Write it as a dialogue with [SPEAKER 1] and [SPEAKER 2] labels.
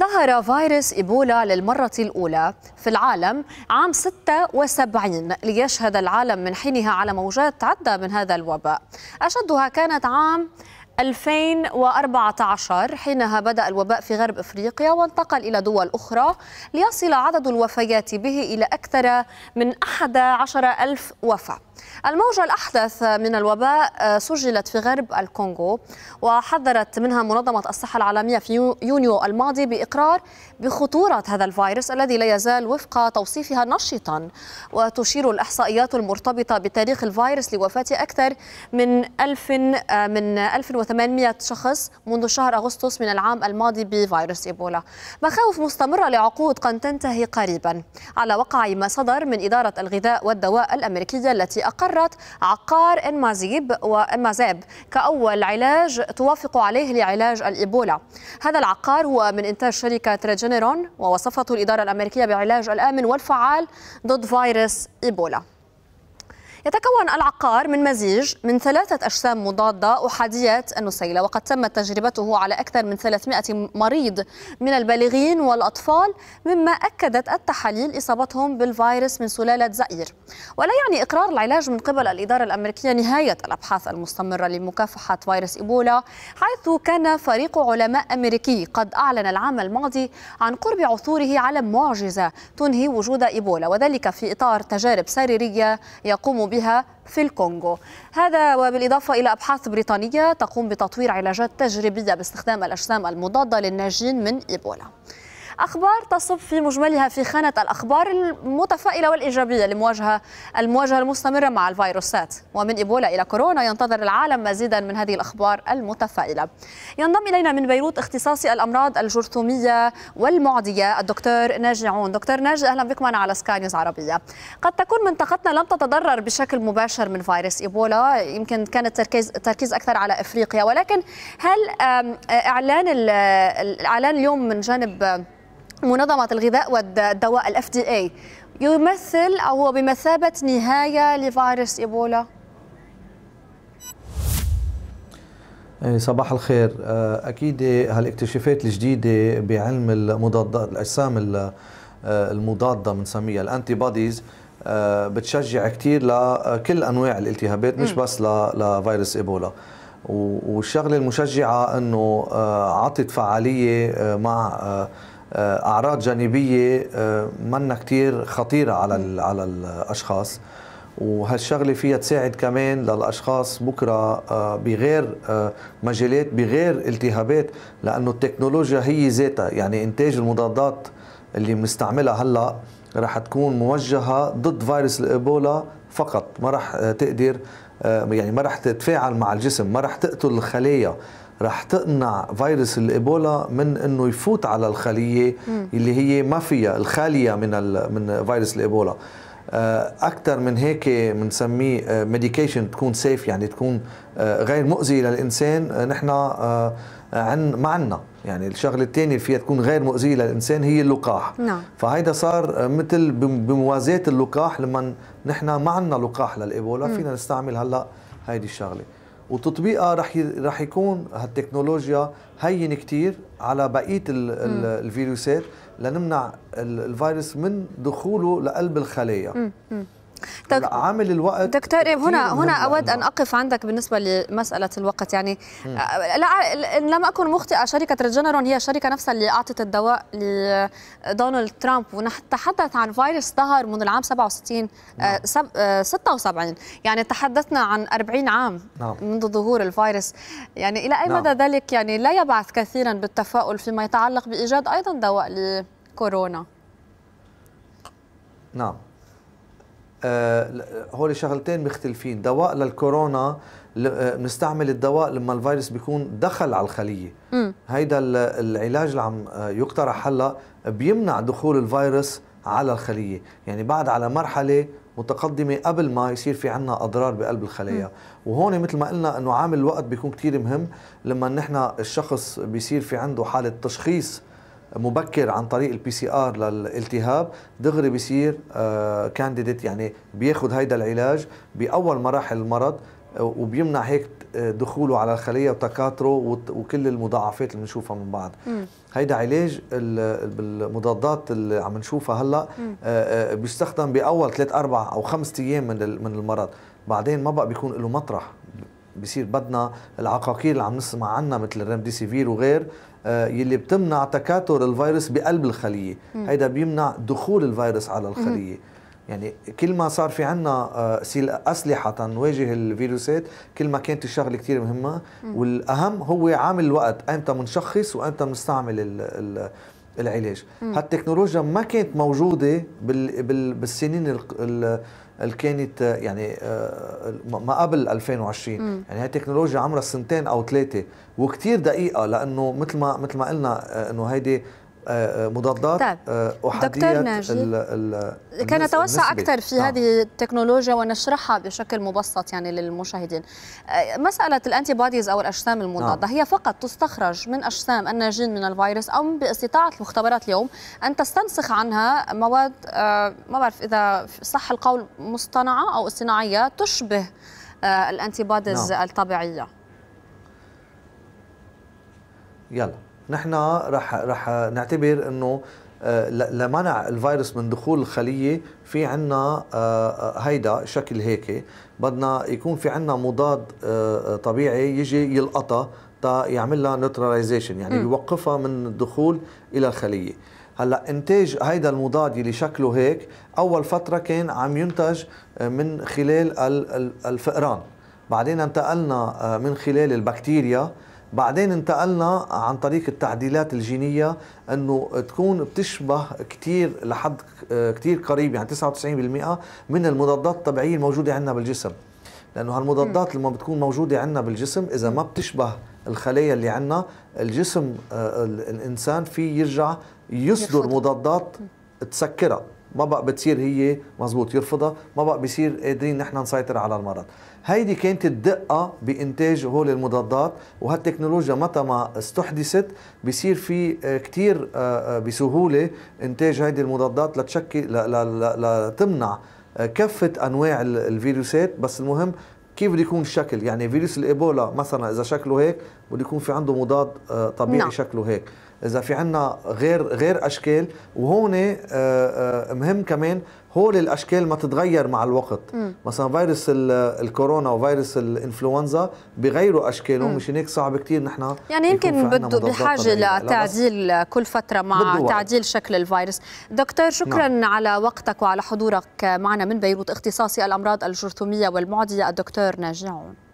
[SPEAKER 1] ظهر فيروس إيبولا للمرة الأولى في العالم عام 76 ليشهد العالم من حينها على موجات عدة من هذا الوباء أشدها كانت عام 2014 حينها بدأ الوباء في غرب أفريقيا وانتقل إلى دول أخرى ليصل عدد الوفيات به إلى أكثر من 11000 ألف وفاة الموجة الأحدث من الوباء آه، سجلت في غرب الكونغو وحذرت منها منظمة الصحة العالمية في يونيو الماضي بإقرار بخطورة هذا الفيروس الذي لا يزال وفق توصيفها نشطا وتشير الإحصائيات المرتبطة بتاريخ الفيروس لوفاة أكثر من 1000 آه، من 1000 800 شخص منذ شهر أغسطس من العام الماضي بفيروس إيبولا مخاوف مستمرة لعقود قد تنتهي قريبا على وقع ما صدر من إدارة الغذاء والدواء الأمريكية التي أقرت عقار إنمازيب وإنمازيب كأول علاج توافق عليه لعلاج الإيبولا هذا العقار هو من إنتاج شركة ريجينيرون ووصفته الإدارة الأمريكية بعلاج الآمن والفعال ضد فيروس إيبولا يتكون العقار من مزيج من ثلاثة أجسام مضادة أحاديات النسيلة وقد تمت تجربته على أكثر من 300 مريض من البالغين والأطفال مما أكدت التحاليل إصابتهم بالفيروس من سلالة زئير ولا يعني إقرار العلاج من قبل الإدارة الأمريكية نهاية الأبحاث المستمرة لمكافحة فيروس إيبولا حيث كان فريق علماء أمريكي قد أعلن العام الماضي عن قرب عثوره على معجزة تنهي وجود إيبولا وذلك في إطار تجارب سريرية يقوم بها في الكونغو هذا وبالإضافة إلى أبحاث بريطانية تقوم بتطوير علاجات تجريبية باستخدام الأجسام المضادة للناجين من إيبولا أخبار تصب في مجملها في خانة الأخبار المتفائلة والإيجابية لمواجهة المواجهة المستمرة مع الفيروسات ومن إيبولا إلى كورونا ينتظر العالم مزيدا من هذه الأخبار المتفائلة ينضم إلينا من بيروت اختصاصي الأمراض الجرثومية والمعدية الدكتور ناجي عون دكتور ناجي أهلا بكم أنا على سكاي نيوز عربية قد تكون منطقتنا لم تتضرر بشكل مباشر من فيروس إيبولا يمكن كان التركيز تركيز أكثر على إفريقيا ولكن هل إعلان إعلان اليوم من جانب منظمة الغذاء والدواء ال FDA يمثل أو هو بمثابة نهاية لفيروس إيبولا؟
[SPEAKER 2] يعني صباح الخير آه، أكيد هالاكتشافات الجديدة بعلم المضادات الأجسام آه، المضادة بنسميها الأنتي آه، بوديز بتشجع كثير لكل أنواع الالتهابات مش بس لفيروس إيبولا والشغلة المشجعة أنه عطت فعالية مع آه، اعراض جانبيه آه، منا كثير خطيره على على الاشخاص وهالشغله فيها تساعد كمان للاشخاص بكره آه، بغير مجالات بغير التهابات لانه التكنولوجيا هي ذاتها يعني انتاج المضادات اللي بنستعملها هلا رح تكون موجهه ضد فيروس الايبولا فقط ما رح تقدر يعني ما رح تتفاعل مع الجسم ما رح تقتل الخلايا رح تقنع فيروس الايبولا من انه يفوت على الخليه مم. اللي هي ما فيها الخاليه من من فيروس الايبولا آه، اكثر من هيك بنسميه ميديكيشن آه، تكون سيف يعني تكون آه، غير مؤذيه للانسان نحن عن ما عندنا يعني الشغله الثانيه فيها تكون غير مؤذيه للانسان هي اللقاح نعم فهيدا صار مثل بموازاه اللقاح لما نحن ما عندنا لقاح للايبولا فينا نستعمل هلا هيدي الشغله وتطبيقها رح رح يكون هالتكنولوجيا هين كثير على بقيه الفيروسات لنمنع الفيروس من دخوله لقلب الخلايا
[SPEAKER 1] دك... عامل الوقت دكتور هنا هنا اود ان اقف عندك بالنسبه لمساله الوقت يعني آه، لا ان لم اكن مخطئه شركه ريجنرون هي الشركه نفسها اللي اعطت الدواء لدونالد ترامب ونتحدث عن فيروس ظهر منذ العام 67 آه، نعم. سب... آه 76 يعني تحدثنا عن 40 عام نعم. منذ ظهور الفيروس يعني الى اي نعم. مدى ذلك يعني لا يبعث كثيرا بالتفاؤل فيما يتعلق بايجاد ايضا دواء لكورونا
[SPEAKER 2] نعم آه، هول شغلتين مختلفين دواء للكورونا آه، بنستعمل الدواء لما الفيروس بيكون دخل على الخليه م. هيدا العلاج اللي عم آه، يقترح هلا بيمنع دخول الفيروس على الخليه يعني بعد على مرحله متقدمه قبل ما يصير في عنا اضرار بقلب الخلايا وهون مثل ما قلنا انه عامل الوقت بيكون كثير مهم لما نحن الشخص بيصير في عنده حاله تشخيص مبكر عن طريق البي سي ار للالتهاب دغري بيصير كانديديت آه، يعني بياخذ هيدا العلاج باول مراحل المرض آه، وبيمنع هيك آه، دخوله على الخليه وتكاثره وكل المضاعفات اللي بنشوفها من بعض هيدا علاج بالمضادات اللي عم نشوفها هلا بيستخدم باول ثلاث اربع او خمس ايام من من المرض بعدين ما بقى بيكون له مطرح بصير بدنا العقاقير اللي عم نسمع عنها مثل الريمديسيفير وغير آه، يلي بتمنع تكاثر الفيروس بقلب الخليه هيدا بيمنع دخول الفيروس على الخليه يعني كل ما صار في عنا آه، أسلحة تنواجه الفيروسات كل ما كانت الشغلة كثير مهمة والأهم هو عامل الوقت أمتى منشخص وأمتى بنستعمل العلاج هالتكنولوجيا ما كانت موجوده بال بال بالسنين اللي كانت يعني آه، ما قبل 2020 مم. يعني هاي التكنولوجيا عمرها سنتين او ثلاثه وكثير دقيقه لانه مثل ما مثل ما قلنا آه، انه هيدي مضادات طيب. آه، احاديه دكتور ناجي كان نتوسع اكثر في نعم. هذه
[SPEAKER 1] التكنولوجيا ونشرحها بشكل مبسط يعني للمشاهدين آه، مساله الانتي بوديز او الاجسام نعم. المضاده نعم. هي فقط تستخرج من اجسام الناجين من الفيروس او باستطاعه المختبرات اليوم ان تستنسخ عنها مواد آه، ما بعرف اذا صح القول مصطنعه او صناعيه تشبه الانتي بوديز نعم. الطبيعيه
[SPEAKER 2] يلا نحن رح رح نعتبر انه آه، لمنع الفيروس من دخول الخلية في عنا آه، آه، هيدا شكل هيك بدنا يكون في عنا مضاد طبيعي يجي يلقطها تا يعمل لها نيوتراليزيشن يعني يوقفها من الدخول الى الخليه هلا انتاج هيدا المضاد اللي شكله هيك اول فتره كان عم ينتج من خلال الفئران بعدين انتقلنا من خلال البكتيريا بعدين انتقلنا عن طريق التعديلات الجينية انه تكون بتشبه كتير لحد كتير قريب يعني 99% من المضادات الطبيعية الموجودة عندنا بالجسم لانه هالمضادات لما بتكون موجودة عندنا بالجسم اذا ما بتشبه الخلايا اللي عندنا الجسم آه، الانسان فيه يرجع يصدر مضادات تسكرها ما بقى بتصير هي مزبوط يرفضها ما بقى بيصير قادرين نحن نسيطر على المرض هيدي كانت الدقة بإنتاج هول المضادات وهالتكنولوجيا متى ما استحدثت بصير في آه، كثير آه، آه، بسهولة إنتاج هيدي المضادات لتشكي لتمنع كافة أنواع الفيروسات بس المهم كيف بده يكون الشكل يعني فيروس الإيبولا مثلا إذا شكله هيك بده يكون في عنده مضاد طبيعي نعم. شكله هيك اذا في عنا غير غير اشكال وهون آه، آه، مهم كمان هول الاشكال ما تتغير مع الوقت م. مثلا فيروس الكورونا وفيروس الانفلونزا بغيروا اشكالهم مش هيك صعب كثير نحن يعني يمكن بده بحاجه لتعديل
[SPEAKER 1] كل فتره مع تعديل شكل الفيروس دكتور نعم. شكرا نعم. على وقتك وعلى حضورك معنا من بيروت اختصاصي الامراض الجرثوميه والمعديه الدكتور ناجي عون